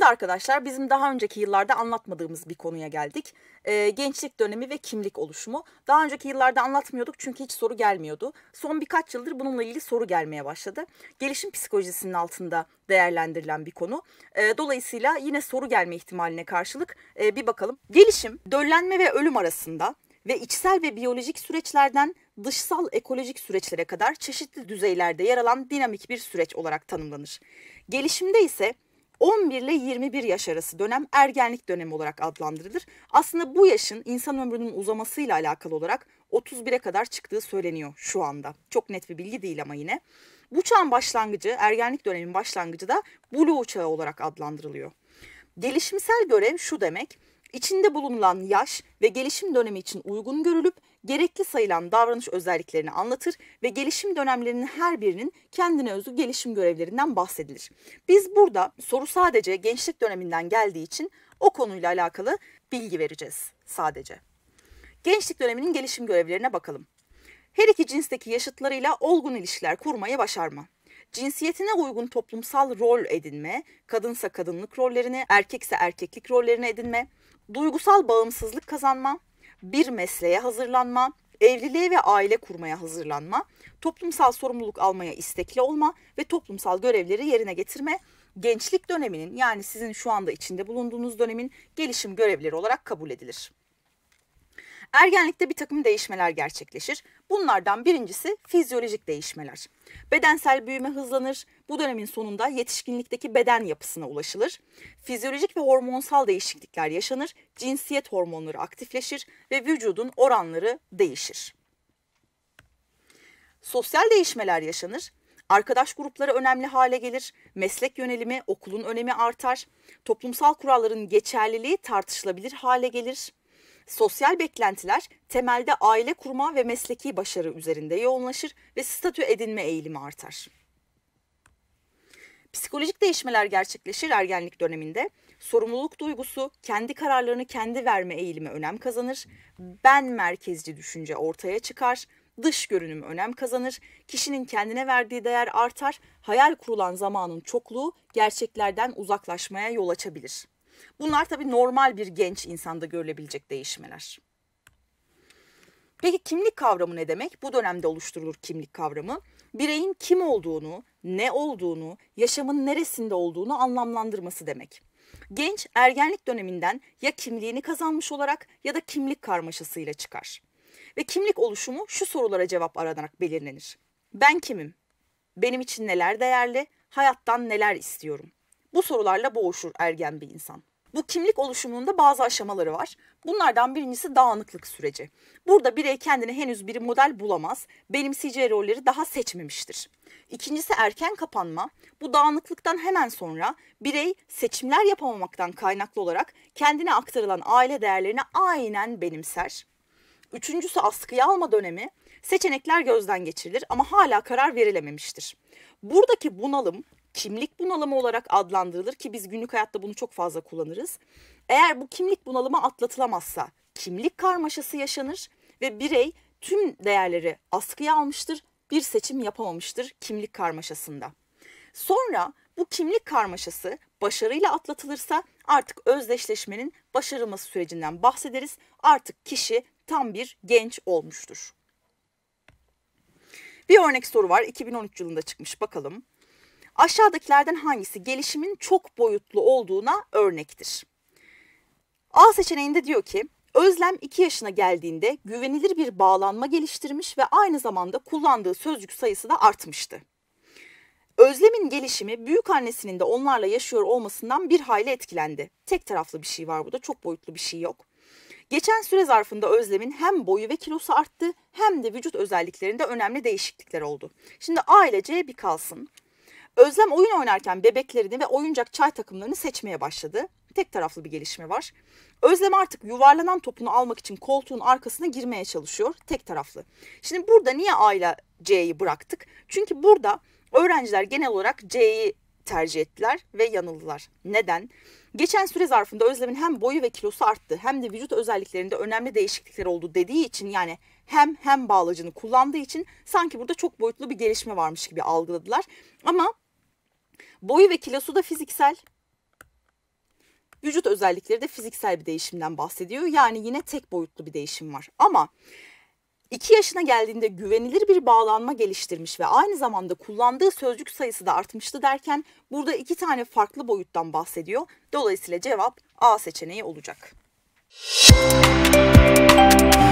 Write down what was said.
Şimdi arkadaşlar bizim daha önceki yıllarda anlatmadığımız bir konuya geldik. E, gençlik dönemi ve kimlik oluşumu. Daha önceki yıllarda anlatmıyorduk çünkü hiç soru gelmiyordu. Son birkaç yıldır bununla ilgili soru gelmeye başladı. Gelişim psikolojisinin altında değerlendirilen bir konu. E, dolayısıyla yine soru gelme ihtimaline karşılık e, bir bakalım. Gelişim, döllenme ve ölüm arasında ve içsel ve biyolojik süreçlerden dışsal ekolojik süreçlere kadar çeşitli düzeylerde yer alan dinamik bir süreç olarak tanımlanır. Gelişimde ise 11 ile 21 yaş arası dönem ergenlik dönemi olarak adlandırılır. Aslında bu yaşın insan ömrünün uzamasıyla alakalı olarak 31'e kadar çıktığı söyleniyor şu anda. Çok net bir bilgi değil ama yine. Bu çağın başlangıcı, ergenlik dönemin başlangıcı da buluğ çağı olarak adlandırılıyor. Gelişimsel görev şu demek, içinde bulunulan yaş ve gelişim dönemi için uygun görülüp gerekli sayılan davranış özelliklerini anlatır ve gelişim dönemlerinin her birinin kendine özgü gelişim görevlerinden bahsedilir. Biz burada soru sadece gençlik döneminden geldiği için o konuyla alakalı bilgi vereceğiz sadece. Gençlik döneminin gelişim görevlerine bakalım. Her iki cinsteki yaşıtlarıyla olgun ilişkiler kurmayı başarma cinsiyetine uygun toplumsal rol edinme, kadınsa kadınlık rollerini, erkekse erkeklik rollerini edinme, duygusal bağımsızlık kazanma, bir mesleğe hazırlanma, evliliğe ve aile kurmaya hazırlanma, toplumsal sorumluluk almaya istekli olma ve toplumsal görevleri yerine getirme gençlik döneminin yani sizin şu anda içinde bulunduğunuz dönemin gelişim görevleri olarak kabul edilir. Ergenlikte bir takım değişmeler gerçekleşir. Bunlardan birincisi fizyolojik değişmeler. Bedensel büyüme hızlanır. Bu dönemin sonunda yetişkinlikteki beden yapısına ulaşılır. Fizyolojik ve hormonsal değişiklikler yaşanır. Cinsiyet hormonları aktifleşir ve vücudun oranları değişir. Sosyal değişmeler yaşanır. Arkadaş grupları önemli hale gelir, meslek yönelimi, okulun önemi artar, toplumsal kuralların geçerliliği tartışılabilir hale gelir. Sosyal beklentiler temelde aile kurma ve mesleki başarı üzerinde yoğunlaşır ve statü edinme eğilimi artar. Psikolojik değişmeler gerçekleşir ergenlik döneminde. Sorumluluk duygusu, kendi kararlarını kendi verme eğilimi önem kazanır. Ben merkezci düşünce ortaya çıkar. Dış görünüm önem kazanır. Kişinin kendine verdiği değer artar. Hayal kurulan zamanın çokluğu gerçeklerden uzaklaşmaya yol açabilir. Bunlar tabii normal bir genç insanda görülebilecek değişmeler. Peki kimlik kavramı ne demek? Bu dönemde oluşturulur kimlik kavramı. Bireyin kim olduğunu, ne olduğunu, yaşamın neresinde olduğunu anlamlandırması demek. Genç ergenlik döneminden ya kimliğini kazanmış olarak ya da kimlik karmaşasıyla çıkar. Ve kimlik oluşumu şu sorulara cevap aranarak belirlenir. Ben kimim? Benim için neler değerli? Hayattan neler istiyorum? Bu sorularla boğuşur ergen bir insan. Bu kimlik oluşumununda bazı aşamaları var. Bunlardan birincisi dağınıklık süreci. Burada birey kendine henüz bir model bulamaz, benimseyeceği rolleri daha seçmemiştir. İkincisi erken kapanma. Bu dağınıklıktan hemen sonra birey seçimler yapamamaktan kaynaklı olarak kendine aktarılan aile değerlerini aynen benimser. Üçüncüsü askıya alma dönemi. Seçenekler gözden geçirilir ama hala karar verilememiştir. Buradaki bunalım kimlik bunalımı olarak adlandırılır ki biz günlük hayatta bunu çok fazla kullanırız. Eğer bu kimlik bunalımı atlatılamazsa kimlik karmaşası yaşanır ve birey tüm değerleri askıya almıştır, bir seçim yapamamıştır kimlik karmaşasında. Sonra bu kimlik karmaşası başarıyla atlatılırsa artık özdeşleşmenin başarılması sürecinden bahsederiz. Artık kişi tam bir genç olmuştur. Bir örnek soru var. 2013 yılında çıkmış bakalım. Aşağıdakilerden hangisi gelişimin çok boyutlu olduğuna örnektir? A seçeneğinde diyor ki Özlem 2 yaşına geldiğinde güvenilir bir bağlanma geliştirmiş ve aynı zamanda kullandığı sözcük sayısı da artmıştı. Özlem'in gelişimi büyük annesinin de onlarla yaşıyor olmasından bir hayli etkilendi. Tek taraflı bir şey var burada, çok boyutlu bir şey yok. Geçen süre zarfında Özlem'in hem boyu ve kilosu arttı hem de vücut özelliklerinde önemli değişiklikler oldu. Şimdi ailece bir kalsın. Özlem oyun oynarken bebeklerini ve oyuncak çay takımlarını seçmeye başladı. Tek taraflı bir gelişme var. Özlem artık yuvarlanan topunu almak için koltuğun arkasına girmeye çalışıyor. Tek taraflı. Şimdi burada niye A ile C'yi bıraktık? Çünkü burada öğrenciler genel olarak C'yi tercih ettiler ve yanıldılar. Neden? Geçen süre zarfında Özlem'in hem boyu ve kilosu arttı hem de vücut özelliklerinde önemli değişiklikler oldu dediği için yani hem hem bağlacını kullandığı için sanki burada çok boyutlu bir gelişme varmış gibi algıladılar. Ama boyu ve kilosu da fiziksel, vücut özellikleri de fiziksel bir değişimden bahsediyor. Yani yine tek boyutlu bir değişim var. Ama 2 yaşına geldiğinde güvenilir bir bağlanma geliştirmiş ve aynı zamanda kullandığı sözcük sayısı da artmıştı derken burada iki tane farklı boyuttan bahsediyor. Dolayısıyla cevap A seçeneği olacak. Müzik